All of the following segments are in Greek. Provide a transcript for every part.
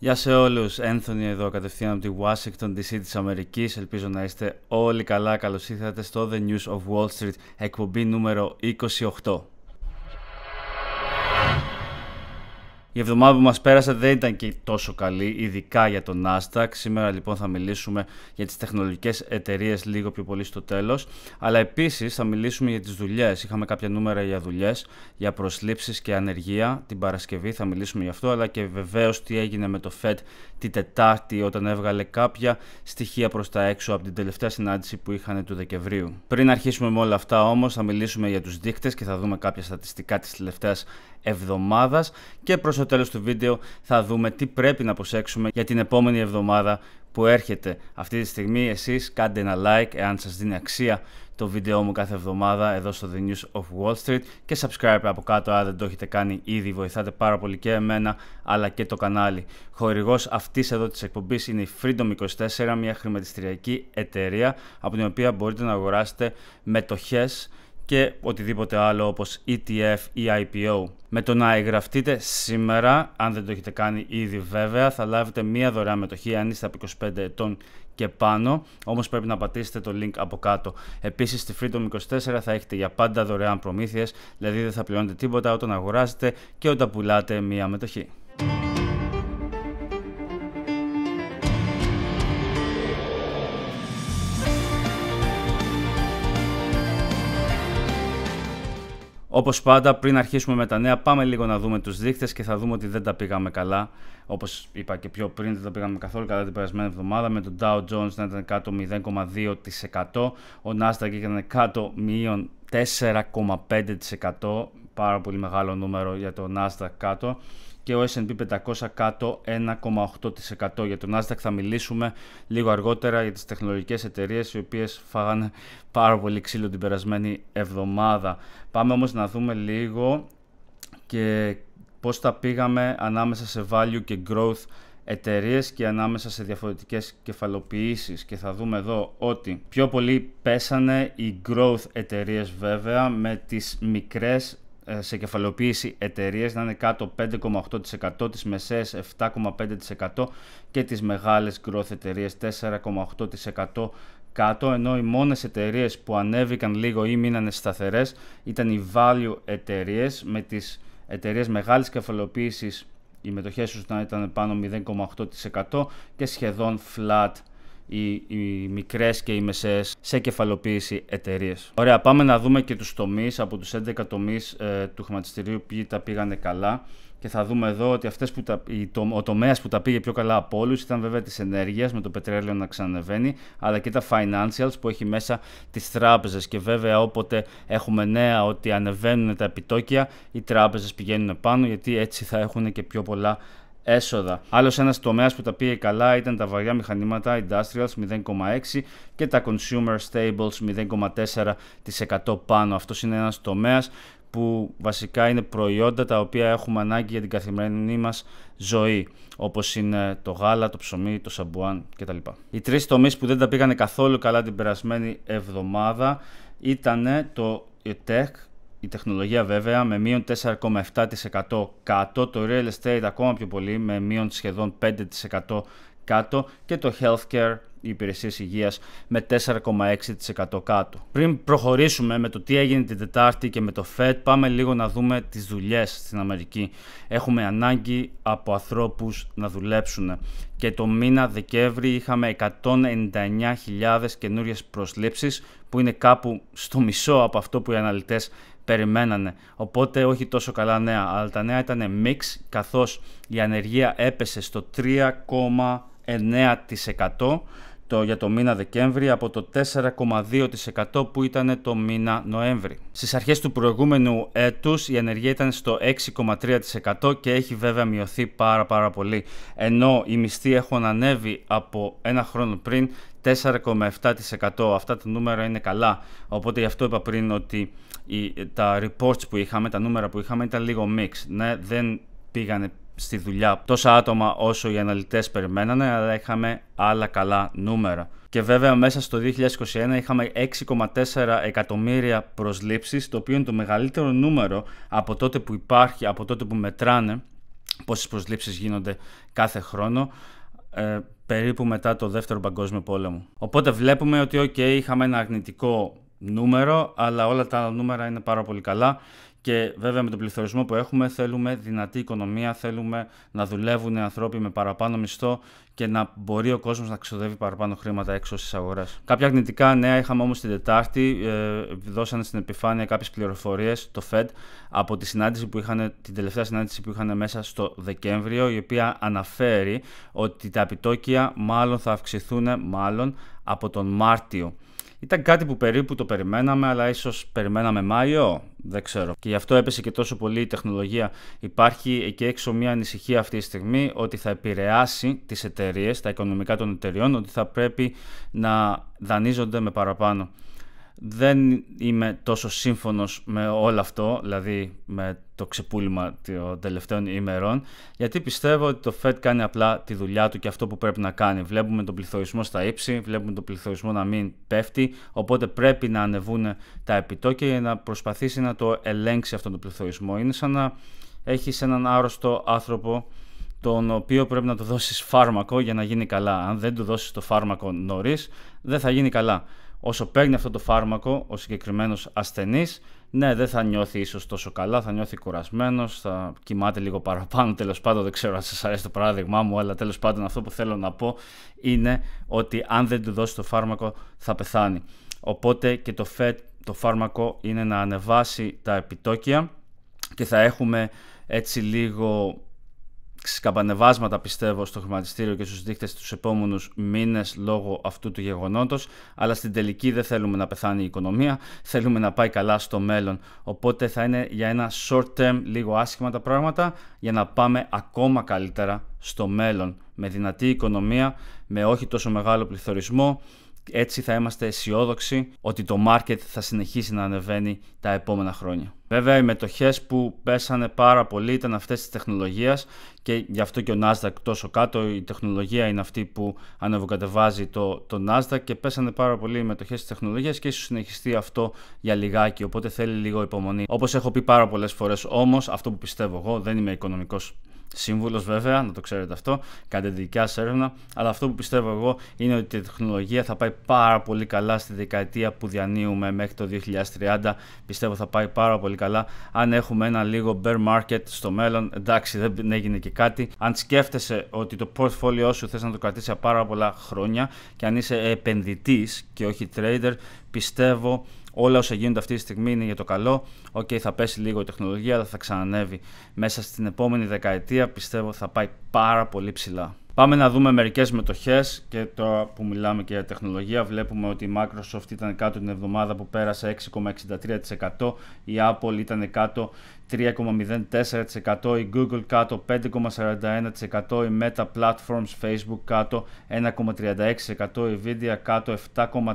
Γεια σε όλους, Ένθονη εδώ κατευθείαν από τη Washington DC της Αμερικής. Ελπίζω να είστε όλοι καλά. Καλώς ήρθατε στο The News of Wall Street, εκπομπή νούμερο 28. Η εβδομάδα που μας πέρασε δεν ήταν και τόσο καλή, ειδικά για τον Nasdaq. Σήμερα λοιπόν θα μιλήσουμε για τις τεχνολογικές εταιρείες λίγο πιο πολύ στο τέλος, αλλά επίσης θα μιλήσουμε για τις δουλειές. Είχαμε κάποια νούμερα για δουλειές, για προσλήψεις και ανεργία. Την Παρασκευή θα μιλήσουμε γι' αυτό, αλλά και βεβαίως τι έγινε με το Fed τη Τετάρτη όταν έβγαλε κάποια στοιχεία προς τα έξω από την τελευταία συνάντηση που είχαν του Δεκεμβρίου. Πριν αρχίσουμε με όλα αυτά όμως θα μιλήσουμε για τους δείκτες και θα δούμε κάποια στατιστικά της τελευταίας εβδομάδας και προς τέλος του βίντεο θα δούμε τι πρέπει να προσέξουμε για την επόμενη εβδομάδα που έρχεται. Αυτή τη στιγμή εσείς κάντε ένα like εάν σας δίνει αξία το βίντεο μου κάθε εβδομάδα εδώ στο The News of Wall Street και subscribe από κάτω αν δεν το έχετε κάνει ήδη. Βοηθάτε πάρα πολύ και εμένα αλλά και το κανάλι. Χορηγός αυτής εδώ της εκπομπής είναι η Freedom24, μια χρηματιστηριακή εταιρεία από την οποία μπορείτε να αγοράσετε μετοχές και οτιδήποτε άλλο όπως ETF ή IPO. Με το να εγγραφτείτε σήμερα, αν δεν το έχετε κάνει ήδη βέβαια, θα λάβετε μία δωρεάν μετοχή αν είστε από 25 ετών και πάνω, όμως πρέπει να πατήσετε το link από κάτω. Επίσης στη Freedom24 θα έχετε για πάντα δωρεάν προμήθειες, δηλαδή δεν θα πληρώνετε τίποτα όταν αγοράζετε και όταν πουλάτε μία μετοχή. Όπως πάντα, πριν αρχίσουμε με τα νέα, πάμε λίγο να δούμε τους δείκτες και θα δούμε ότι δεν τα πήγαμε καλά. Όπως είπα και πιο πριν, δεν τα πήγαμε καθόλου καλά την περασμένη εβδομάδα. Με τον Dow Jones να ήταν κάτω 0,2%, ο Nasdaq ήταν κάτω μείον 4,5%. Πάρα πολύ μεγάλο νούμερο για το Nasdaq κάτω και ο S&P 500 κάτω 1,8%. Για τον Nasdaq θα μιλήσουμε λίγο αργότερα για τις τεχνολογικές εταιρείες οι οποίες φάγανε πάρα πολύ ξύλο την περασμένη εβδομάδα. Πάμε όμως να δούμε λίγο και πώς τα πήγαμε ανάμεσα σε value και growth εταιρείες και ανάμεσα σε διαφορετικές κεφαλοποιήσεις και θα δούμε εδώ ότι πιο πολύ πέσανε οι growth εταιρείες βέβαια με τις μικρές ε, σε κεφαλαιοποίηση εταιρείες να είναι κάτω 5,8%, τις μεσαίες 7,5% και τις μεγάλες growth εταιρείες 4,8% κάτω, ενώ οι μόνες εταιρείες που ανέβηκαν λίγο ή μείνανε σταθερές ήταν οι value εταιρείες με τις εταιρείες μεγάλης κεφαλαιοποίησης οι μετοχές τους να ήταν πάνω 0,8% και σχεδόν flat οι, οι μικρές και οι μεσαίες σε κεφαλοποίηση εταιρείες. Ωραία, πάμε να δούμε και τους τομείς από τους 11 τομείς ε, του χρηματιστηρίου που τα πήγανε καλά και θα δούμε εδώ ότι αυτές που το, ο τομέας που τα πήγε πιο καλά από όλους ήταν βέβαια της ενέργειας, με το πετρέλαιο να ξανεβαίνει αλλά και τα financials που έχει μέσα τις τράπεζες και βέβαια όποτε έχουμε νέα ότι ανεβαίνουν τα επιτόκια οι τράπεζες πηγαίνουν πάνω γιατί έτσι θα έχουν και πιο πολλά έσοδα. Άλλος ένας τομέας που τα πήγε καλά ήταν τα βαριά μηχανήματα Industrials 0,6 και τα Consumer Stables 0,4% πάνω. Αυτός είναι ένας τομέας που βασικά είναι προϊόντα τα οποία έχουμε ανάγκη για την καθημερινή μας ζωή, όπως είναι το γάλα, το ψωμί, το σαμπουάν κτλ. Οι τρεις τομείς που δεν τα πήγανε καθόλου καλά την περασμένη εβδομάδα ήταν το tech, η τεχνολογία βέβαια με μείον 4,7% κάτω, το real estate ακόμα πιο πολύ με μείον σχεδόν 5% κάτω και το healthcare, οι υπηρεσίες υγείας με 4,6% κάτω. Πριν προχωρήσουμε με το τι έγινε την Τετάρτη και με το Fed, πάμε λίγο να δούμε τις δουλειές στην Αμερική. Έχουμε ανάγκη από ανθρώπους να δουλέψουν και το μήνα Δεκέμβρη είχαμε 199.000 καινούριες προσλήψεις που είναι κάπου στο μισό από αυτό που οι αναλυτές περιμένανε. Οπότε όχι τόσο καλά νέα, αλλά τα νέα ήταν mix καθώς η ανεργία έπεσε στο 3,9% το, για το μήνα Δεκέμβρη από το 4,2% που ήταν το μήνα Νοέμβρη. Στις αρχές του προηγούμενου έτους η ανεργία ήταν στο 6,3% και έχει βέβαια μειωθεί πάρα πάρα πολύ. Ενώ οι μισθοί έχουν ανέβει από ένα χρόνο πριν 4,7%. Αυτά τα νούμερα είναι καλά. Οπότε γι' αυτό είπα πριν ότι τα reports που είχαμε, τα νούμερα που είχαμε ήταν λίγο mix. Ναι, δεν πήγανε στη δουλειά τόσα άτομα όσο οι αναλυτές περιμένανε, αλλά είχαμε άλλα καλά νούμερα. Και βέβαια μέσα στο 2021 είχαμε 6,4 εκατομμύρια προσλήψεις, το οποίο είναι το μεγαλύτερο νούμερο από τότε που υπάρχει, από τότε που μετράνε πόσες προσλήψεις γίνονται κάθε χρόνο. Ε, περίπου μετά το δεύτερο παγκόσμιο πόλεμο. Οπότε βλέπουμε ότι okay, είχαμε ένα αρνητικό νούμερο, αλλά όλα τα άλλα νούμερα είναι πάρα πολύ καλά. Και βέβαια με τον πληθωρισμό που έχουμε θέλουμε δυνατή οικονομία, θέλουμε να δουλεύουν οι ανθρώποι με παραπάνω μισθό και να μπορεί ο κόσμος να ξοδεύει παραπάνω χρήματα έξω στις αγορές. Κάποια αρνητικά νέα είχαμε όμως την Τετάρτη, ε, δώσανε στην επιφάνεια κάποιες πληροφορίες το Fed από τη συνάντηση που είχαν, την τελευταία συνάντηση που είχαν μέσα στο Δεκέμβριο, η οποία αναφέρει ότι τα επιτόκια μάλλον θα αυξηθούν μάλλον από τον Μάρτιο. Ήταν κάτι που περίπου το περιμέναμε, αλλά ίσως περιμέναμε Μάιο. Δεν ξέρω. Και γι' αυτό έπεσε και τόσο πολύ η τεχνολογία. Υπάρχει εκεί έξω μια ανησυχία αυτή τη στιγμή ότι θα επηρεάσει τις εταιρείες, τα οικονομικά των εταιριών, ότι θα πρέπει να δανείζονται με παραπάνω δεν είμαι τόσο σύμφωνος με όλο αυτό, δηλαδή με το ξεπούλημα των τελευταίων ημερών, γιατί πιστεύω ότι το Fed κάνει απλά τη δουλειά του και αυτό που πρέπει να κάνει. Βλέπουμε τον πληθωρισμό στα ύψη, βλέπουμε τον πληθωρισμό να μην πέφτει, οπότε πρέπει να ανεβούν τα επιτόκια για να προσπαθήσει να το ελέγξει αυτόν τον πληθωρισμό. Είναι σαν να έχεις έναν άρρωστο άνθρωπο τον οποίο πρέπει να του δώσεις φάρμακο για να γίνει καλά. Αν δεν του δώσεις το φάρμακο νωρίς, δεν θα γίνει καλά όσο παίρνει αυτό το φάρμακο ο συγκεκριμένος ασθενής, ναι, δεν θα νιώθει ίσως τόσο καλά, θα νιώθει κουρασμένος, θα κοιμάται λίγο παραπάνω, τέλος πάντων δεν ξέρω αν σας αρέσει το παράδειγμά μου, αλλά τέλος πάντων αυτό που θέλω να πω είναι ότι αν δεν του δώσει το φάρμακο θα πεθάνει. Οπότε και το ΦΕΤ, το φάρμακο είναι να ανεβάσει τα επιτόκια και θα έχουμε έτσι λίγο σκαμπανεβάσματα πιστεύω στο χρηματιστήριο και στους δείχτες τους επόμενους μήνες λόγω αυτού του γεγονότος αλλά στην τελική δεν θέλουμε να πεθάνει η οικονομία θέλουμε να πάει καλά στο μέλλον οπότε θα είναι για ένα short term λίγο άσχημα τα πράγματα για να πάμε ακόμα καλύτερα στο μέλλον με δυνατή οικονομία, με όχι τόσο μεγάλο πληθωρισμό έτσι θα είμαστε αισιόδοξοι ότι το market θα συνεχίσει να ανεβαίνει τα επόμενα χρόνια. Βέβαια, οι μετοχές που πέσανε πάρα πολύ ήταν αυτές της τεχνολογίας και γι' αυτό και ο Nasdaq τόσο κάτω. Η τεχνολογία είναι αυτή που ανεβοκατεβάζει το, το Nasdaq και πέσανε πάρα πολύ οι μετοχές της τεχνολογίας και ίσως συνεχιστεί αυτό για λιγάκι. Οπότε θέλει λίγο υπομονή. όπως έχω πει πάρα πολλές φορές όμως αυτό που πιστεύω εγώ, δεν είμαι οικονομικός σύμβουλος, βέβαια, να το ξέρετε αυτό, κάντε δικιά σας έρευνα. Αλλά αυτό που πιστεύω εγώ είναι ότι η τεχνολογία θα πάει πάρα πολύ καλά στη δεκαετία που διανύουμε μέχρι το 2030. Πιστεύω θα πάει πάρα πολύ καλά. Αν έχουμε ένα λίγο bear market στο μέλλον, εντάξει, δεν έγινε και κάτι. Αν σκέφτεσαι ότι το portfolio σου θες να το κρατήσει πάρα πολλά χρόνια και αν είσαι επενδυτής και όχι trader, πιστεύω όλα όσα γίνονται αυτή τη στιγμή είναι για το καλό. Οκ, okay, θα πέσει λίγο η τεχνολογία, αλλά θα ξανανεύει. Μέσα στην επόμενη δεκαετία πιστεύω θα πάει πάρα πολύ ψηλά. Πάμε να δούμε μερικές μετοχές και τώρα που μιλάμε και για τεχνολογία βλέπουμε ότι η Microsoft ήταν κάτω την εβδομάδα που πέρασε 6,63%, η Apple ήταν κάτω 3,04%, η Google κάτω 5,41%, η Meta Platforms Facebook κάτω 1,36%, η Nvidia κάτω 7,36%,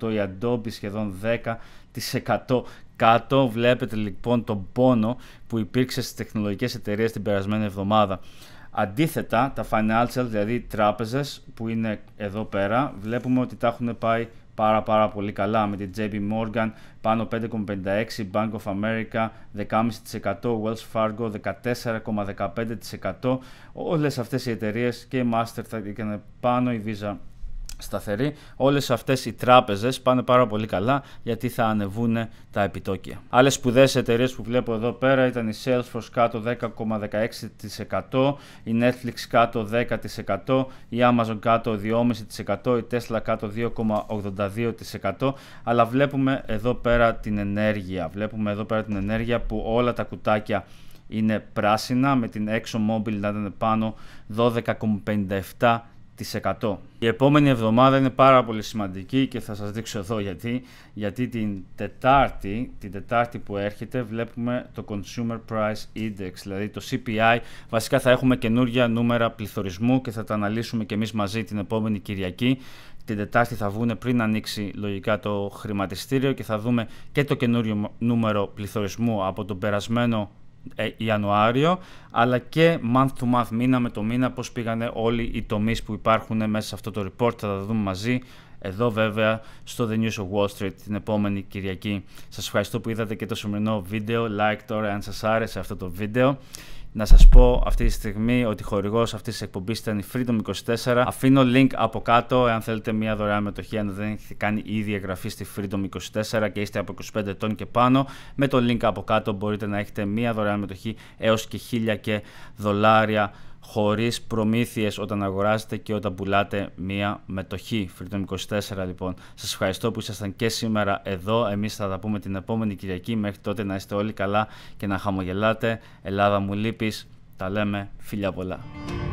η Adobe σχεδόν 10% κάτω. Βλέπετε λοιπόν τον πόνο που υπήρξε στις τεχνολογικές εταιρείες την περασμένη εβδομάδα. Αντίθετα, τα financial, δηλαδή οι τράπεζες που είναι εδώ πέρα, βλέπουμε ότι τα έχουν πάει πάρα πάρα πολύ καλά με την JP Morgan πάνω 5,56, Bank of America 10,5%, Wells Fargo 14,15%. Όλες αυτές οι εταιρείες και η Mastercard έκανε πάνω, η Visa σταθερή. Όλες αυτές οι τράπεζες πάνε πάρα πολύ καλά γιατί θα ανεβούν τα επιτόκια. Άλλες σπουδαίες εταιρείες που βλέπω εδώ πέρα ήταν η Salesforce κάτω 10,16%, η Netflix κάτω 10%, η Amazon κάτω 2,5%, η Tesla κάτω 2,82% αλλά βλέπουμε εδώ πέρα την ενέργεια. Βλέπουμε εδώ πέρα την ενέργεια που όλα τα κουτάκια είναι πράσινα με την ExxonMobil να ήταν πάνω 12,57% η επόμενη εβδομάδα είναι πάρα πολύ σημαντική και θα σας δείξω εδώ γιατί. Γιατί την Τετάρτη, την Τετάρτη που έρχεται βλέπουμε το Consumer Price Index, δηλαδή το CPI. Βασικά θα έχουμε καινούργια νούμερα πληθωρισμού και θα τα αναλύσουμε και εμείς μαζί την επόμενη Κυριακή. Την Τετάρτη θα βγουν πριν ανοίξει λογικά το χρηματιστήριο και θα δούμε και το καινούριο νούμερο πληθωρισμού από τον περασμένο ε, Ιανουάριο, αλλά και month to month, μήνα με το μήνα, πώς πήγανε όλοι οι τομείς που υπάρχουν μέσα σε αυτό το report, θα τα δούμε μαζί. Εδώ βέβαια στο The News of Wall Street την επόμενη Κυριακή. Σας ευχαριστώ που είδατε και το σημερινό βίντεο. Like τώρα αν σας άρεσε αυτό το βίντεο να σας πω αυτή τη στιγμή ότι χορηγός αυτής της εκπομπής ήταν η Freedom24. Αφήνω link από κάτω εάν θέλετε μια δωρεάν μετοχή αν δεν έχετε κάνει ήδη εγγραφή στη Freedom24 και είστε από 25 ετών και πάνω. Με το link από κάτω μπορείτε να έχετε μια δωρεάν μετοχή έως και 1000 και δολάρια χωρίς προμήθειες όταν αγοράζετε και όταν πουλάτε μία μετοχή. Freedom 24 λοιπόν. Σας ευχαριστώ που ήσασταν και σήμερα εδώ. Εμείς θα τα πούμε την επόμενη Κυριακή. Μέχρι τότε να είστε όλοι καλά και να χαμογελάτε. Ελλάδα μου λείπεις. Τα λέμε. Φιλιά πολλά.